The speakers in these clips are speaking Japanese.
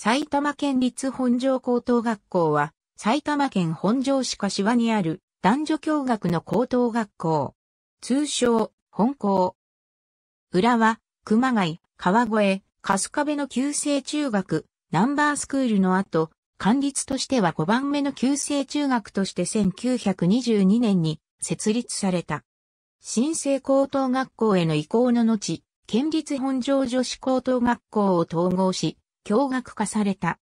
埼玉県立本庄高等学校は、埼玉県本庄市柏にある男女共学の高等学校。通称、本校。浦和、熊谷、川越、春日部の旧制中学、ナンバースクールの後、管立としては5番目の旧制中学として1922年に設立された。新生高等学校への移行の後、県立本庄女子高等学校を統合し、驚愕化された。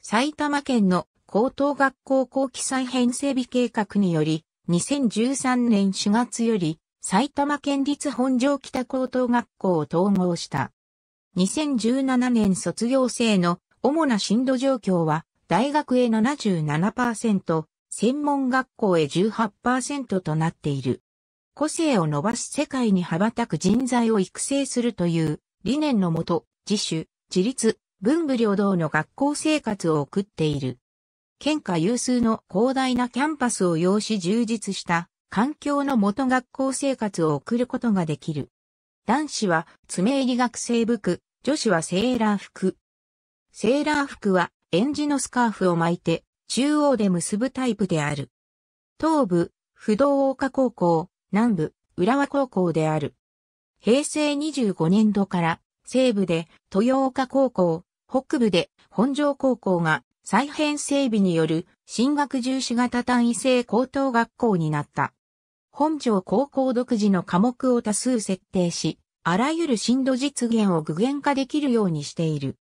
埼玉県の高等学校後期再編整備計画により、2013年4月より埼玉県立本庄北高等学校を統合した。2017年卒業生の主な進路状況は、大学へ77%、専門学校へ18%となっている。個性を伸ばし世界に羽ばたく人材を育成するという理念のもと、自主、自立、文武両道の学校生活を送っている。県下有数の広大なキャンパスを要し充実した環境の元学校生活を送ることができる。男子は爪入り学生服、女子はセーラー服。セーラー服は演じのスカーフを巻いて中央で結ぶタイプである。東部、不動岡高校、南部、浦和高校である。平成25年度から西部で豊岡高校、北部で本庄高校が再編整備による進学重視型単位制高等学校になった。本庄高校独自の科目を多数設定し、あらゆる進路実現を具現化できるようにしている。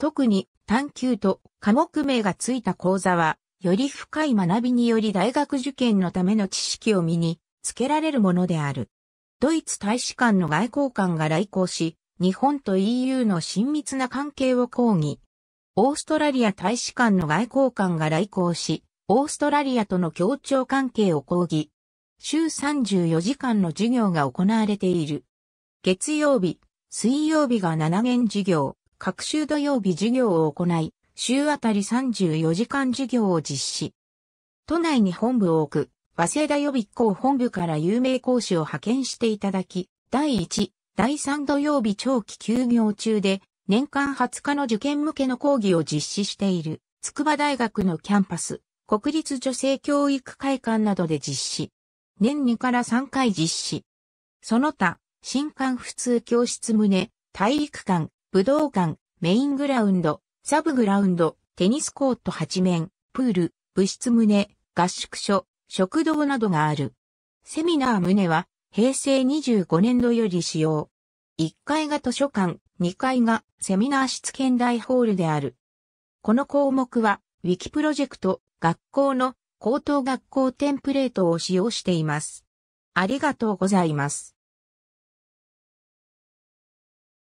特に探究と科目名がついた講座は、より深い学びにより大学受験のための知識を身につけられるものである。ドイツ大使館の外交官が来校し、日本と EU の親密な関係を抗議。オーストラリア大使館の外交官が来航し、オーストラリアとの協調関係を抗議。週34時間の授業が行われている。月曜日、水曜日が7年授業、各週土曜日授業を行い、週あたり34時間授業を実施。都内に本部を置く、早稲田予備校本部から有名講師を派遣していただき、第1、第3土曜日長期休業中で、年間20日の受験向けの講義を実施している、筑波大学のキャンパス、国立女性教育会館などで実施。年2から3回実施。その他、新館普通教室棟、体育館、武道館、メイングラウンド、サブグラウンド、テニスコート8面、プール、部室棟、合宿所、食堂などがある。セミナー棟は、平成25年度より使用。1階が図書館、2階がセミナー室兼大ホールである。この項目は、ウィキプロジェクト、学校の高等学校テンプレートを使用しています。ありがとうございます。